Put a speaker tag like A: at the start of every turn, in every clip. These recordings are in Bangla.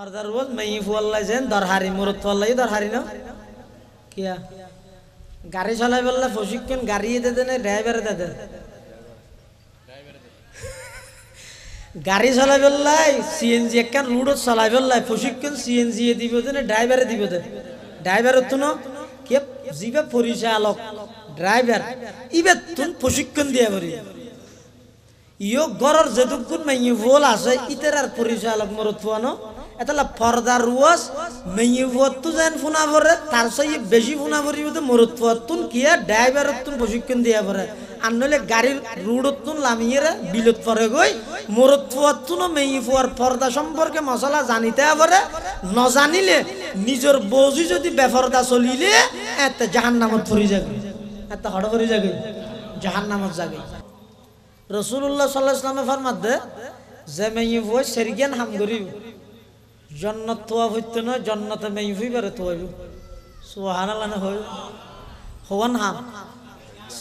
A: ফরদার রোজ মেই ফুয়াল্লাই যেন দরহারি মুরত ফুয়াল্লাই দরহারি না কিয়া গাড়ি চালাই বললে প্রশিক্ষণ গাড়ি দিতে না ড্রাইভার দিতে গাড়ি চালাই বললাই সিএনজি একখান রুডত চালাই বললাই প্রশিক্ষণ সিএনজি দিব না ড্রাইভারে দিব দে ড্রাইভারের তো না কে জিবে পরিচালক ড্রাইভার ইবে তুন প্রশিক্ষণ দিয়া ভরি ইয়ো গরর যেটুকুন মাইয়ে ভোল আছে ইতার আর পরিচালক মরত ফুয়ানো এটা পর্দা রুয়াস মেয়ে ভত্তু যেন ফোনা ভরে তার সাই বেশি ফোনা ভরি তো মরুত পত্তুন কিয়া ড্রাইভার তুন প্রশিক্ষণ দিয়া ভরে আর নইলে গাড়ির রুডতুন লামিয়ে বিলত পরে গই মরুত পত্তুন মেয়ে ফুয়ার পর্দা সম্পর্কে মশলা জানিতে ভরে ন জানিলে নিজের বৌজি যদি বেফর্দা চলিলে এত জাহান নামত পরি যাবে এত হড় পরি যাবে জাহান নামত যাবে রসুল্লাহ সাল্লাহ ইসলামে ফরমাদ যে মেয়ে ফুয় সেরিগেন হাম জন্নত তোয়া হইতে নয় জন্নতে মেয়ে হইবারে তোয়াইব সুহানালানে হই হওয়ান হাম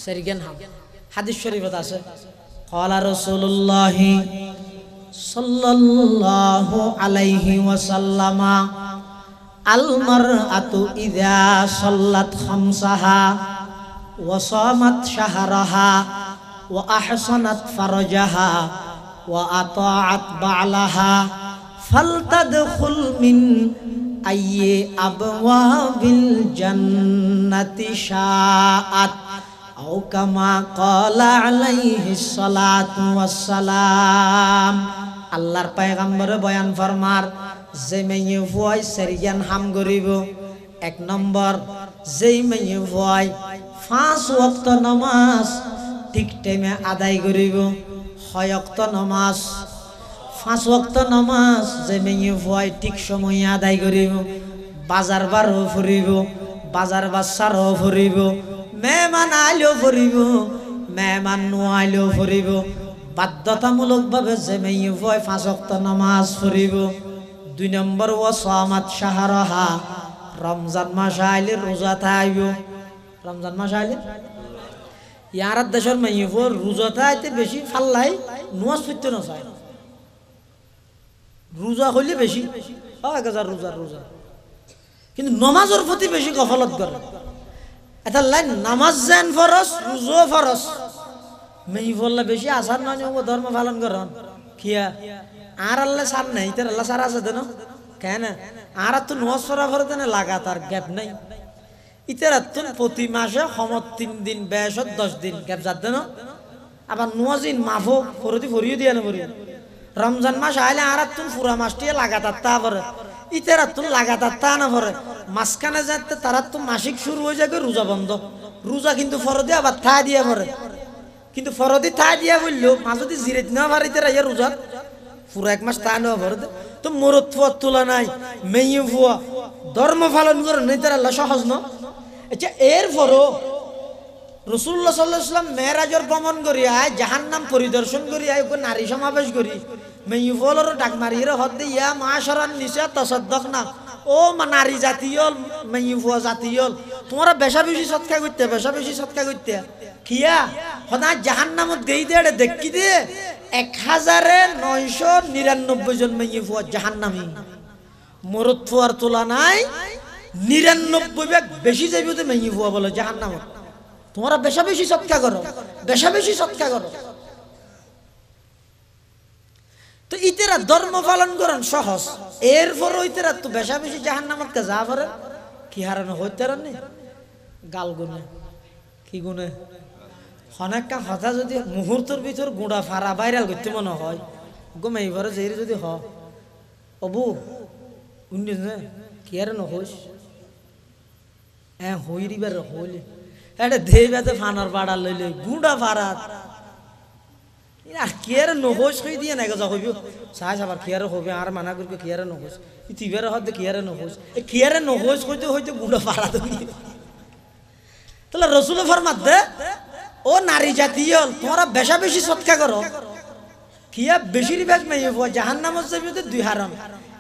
A: সেরিগেন হাম হাদিস শরীফত আছে কলা রসুল্লাহি সাল্লাল্লাহু আলাইহি ওয়াসাল্লামা আলমার আতু ইদা সাল্লাত খামসাহা وصامت شهرها وأحصنت فرجها وأطاعت بعلها فلتدخل من أي أبواب الجنة شاءت أو كما قال عليه الصلاة والسلام আল্লাহর পায়গাম্বরে বয়ান ফরমার যে মেয়ে ভয় সেরিয়ান হাম করিব এক নম্বর যেই মেয়ে ভয় ফাঁস ওক্ত নমাজ ঠিক টাইমে আদায় করিব হয় নমাজ পাঁচ ভক্ত নামাজ যে মেঙে ভয় ঠিক সময়ে আদায় করিব বাজার বারও ফুরিব বাজার বাচ্চারও ফুরিব মেহমান আইলেও ফুরিব মেহমান নোয়াইলেও ফুরিব বাধ্যতামূলকভাবে যে মেঙে ভয় পাঁচ ভক্ত নামাজ ফুরিব দুই নম্বর ও সামাত সাহারহা রমজান মাস আইলে রোজা থাইব রমজান মাস আইলে ইয়ার দেশের মেয়ে রোজা থাইতে বেশি ফাল্লাই নোয়াজ ফুটতে নয় রোজা হইলে বেশি এক হাজার রোজা রোজা কিন্তু নমাজের প্রতি বেশি গফলত করে এটা লাইন নামাজ যেন ফরস রোজও ফরস মেহি ফল্লা বেশি আসার মানে ধর্ম পালন করেন কিয়া আর আল্লাহ সার নাই তার আল্লাহ সার আছে দেন কেন আর তো নজ ফরা ফরে তেন লাগাতার গ্যাপ নাই ইতার তো প্রতি মাসে সমত তিন দিন বেশ দশ দিন গ্যাপ যার দেন আবার নোয়াজিন মাফো ফরতি ফরিও দিয়ে না ফরিও রমজান মাস আইলে আর তুন পুরা মাসটি লাগাতার তা পরে ইতেরা তুন লাগাতার তা না পরে মাঝখানে যাতে তারা তো মাসিক শুরু হয়ে যাবে রোজা বন্ধ রোজা কিন্তু ফরদে আবার থা দিয়ে পরে কিন্তু ফরদি থা দিয়া বললো মা যদি জিরে না ইতের আইয়া রোজা পুরো এক মাস তা নেওয়া পরে তো মরত ফুয়া তোলা নাই মেয়ে ফুয়া ধর্ম পালন করে নেই তারা সহজ না আচ্ছা পরও রসুল্লা সাল্লাহাম মেয়েরাজর ভ্রমণ করি আয় জাহান নাম পরিদর্শন করি আয় ওকে নারী সমাবেশ করি মেয়ুফলরও ডাক মারিয়ে হতে ইয়া মা সরান নিচে তসদ্দক না ও নারী জাতীয় জাতি জাতীয় তোমরা বেশা বেশি সৎকা করতে বেশা বেশি সৎকা করতে কিয়া সদায় জাহান নামত গেই দে দেখি দে এক হাজারে নয়শো নিরানব্বই জন মেয়ুফুয়া জাহান নামি মরত ফুয়ার তুলনায় নিরানব্বই বেশি যাবি মেয়ুফুয়া বলে জাহান নামত তোমরা বেশা বেশি সৎকা করো বেশা বেশি সৎকা করো তো ইতেরা ধর্ম পালন করেন সহজ এরপর ইতেরা তো বেশা বেশি জাহান নামত যা করেন কি হারানো হইতে রানি গাল গুনে কি গুনে অনেকটা হতা যদি মুহূর্তের ভিতর গুঁড়া ফারা ভাইরাল করতে মনে হয় গমে এইবারে যে যদি হ অবু উনি কি আর নহস হ্যাঁ হইরিবার হইলে একটা ধেই ফানার পাড়া লইলে গুঁড়া ফাড়া কেয়ারে নহস হয়ে দিয়ে নাই গজা হইব সাহস আবার কেয়ারে হবে আর মানা করবে কেয়ারে নহস তিবের হতে কেয়ারে নহস কেয়ারে হইতে হইতে গুঁড়া তাহলে রসুল ফরমাত দে ও নারী জাতি হল তোমরা বেশা বেশি সৎকা করো কিয়া বেশিরভাগ মেয়ে হওয়া জাহান নামত যাবে দুই হারাম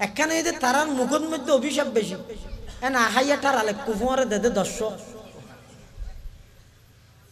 A: একখানে তারার মুখের মধ্যে অভিশাপ বেশি না হাইয়া টার আলে কুফুয়ারে দে দশ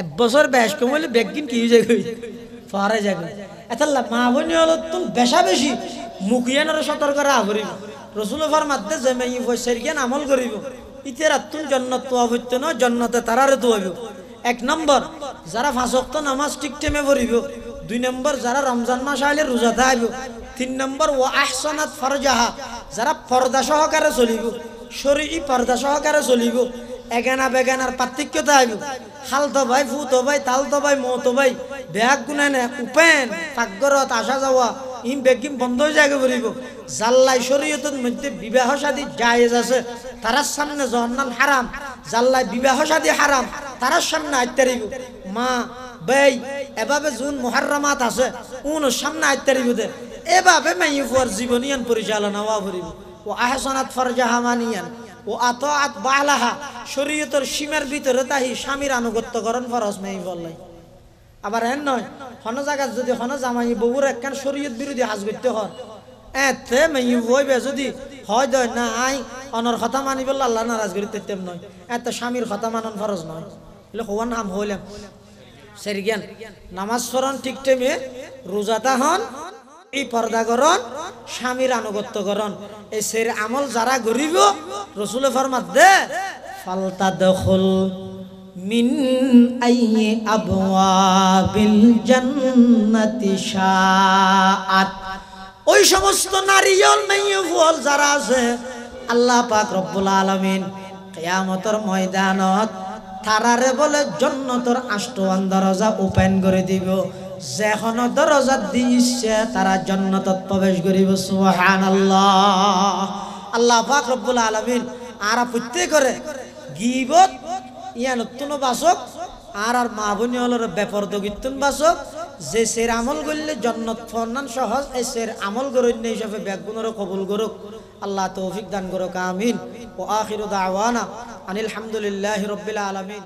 A: এক বছর বেশ কমলে বেগিন কি যায় পারে যাবে এতাল্লা মা বোন তুম বেশা বেশি মুখিয়ানোর সতর্ক রাহরিব রসুলফার মাধ্যমে জমে সেরিয়ান আমল করিব ইতেরা তুম জন্নত তোয়া হইত ন জন্নতে তারারে তোয়াইব এক নম্বর যারা ফাঁসক্ত নামাজ ঠিক টেমে পড়িব দুই নম্বর যারা রমজান মাস আইলে রোজাতে আইব তিন নম্বর ও আহসনাত ফরজাহা যারা পর্দা সহকারে চলিব শরীর পর্দা সহকারে চলিব এগানা বেগানার পার্থক্যতা আইব হালতো ভাই ফুতো ভাই তালতো ভাই মতো ভাই বেহাক গুনে নে উপেন পাকঘরত আসা যাওয়া ইম বেগিম বন্ধ হয়ে যাগে বলিব জাল্লাই শরীয়তের মধ্যে বিবাহ সাদী জায়েজ আছে তারার সামনে জহন্নাল হারাম জাল্লাই বিবাহ সাদী হারাম তারার সামনে আত্মারিব মা বেই এভাবে জুন মহারামাত আছে উন সামনে আত্মারিব দে এভাবে মাইফুয়ার জীবনিয়ান পরিচালনা হওয়া ভরিব ও আহসনাত ফরজাহামানিয়ান ও আত আত বাহা শরীয়তর সীমার ভিতরে তাহি স্বামীর আনুগত্যকরণ ফরজ নেই বললে আবার হেন নয় হন জায়গা যদি হন জামাই বউর একখান শরীয়ত বিরোধী হাজ করতে হন এতে মেই হইবে যদি হয় দয় না আই অনর কথা মানি বললে আল্লাহ নারাজ করিতে তেম নয় এত স্বামীর কথা মানন ফরজ নয় বলে হওয়ার নাম হইলাম সের নামাজ স্মরণ ঠিক টেমে রোজাতা হন এই পর্দাগরণ স্বামীর আনুগত্য করন এই সের আমল যারা গরিব রসুলের ফরমাত দে ফালতা দখল মিন আইয়ে আবওয়াবিল জান্নাতি শাআত ওই সমস্ত নারী মেয়ে ফুল যারা আছে আল্লাহ পাক রব্বুল আলামিন কিয়ামতের ময়দানত তারারে বলে জান্নাতের আষ্ট দরজা ওপেন করে দিব যেখন দরজা দিচ্ছে তারা জন্নত প্রবেশ করিব সুহান আল্লাহ আল্লাহ আলমিন আর পুত্তে করে গিবত ইয়া নতুন বাসক আর আর মা বোনী হল ব্যাপার দগিতুন বাসক যে সের আমল করলে জন্নত ফর্নান সহজ এই সের আমল গরণ্য হিসাবে ব্যাগুণেরও কবুল করুক আল্লাহ তৌফিক দান করুক আমিন ও আখির দাওয়ানা আনিল হামদুলিল্লাহ রবিল্লা আলমিন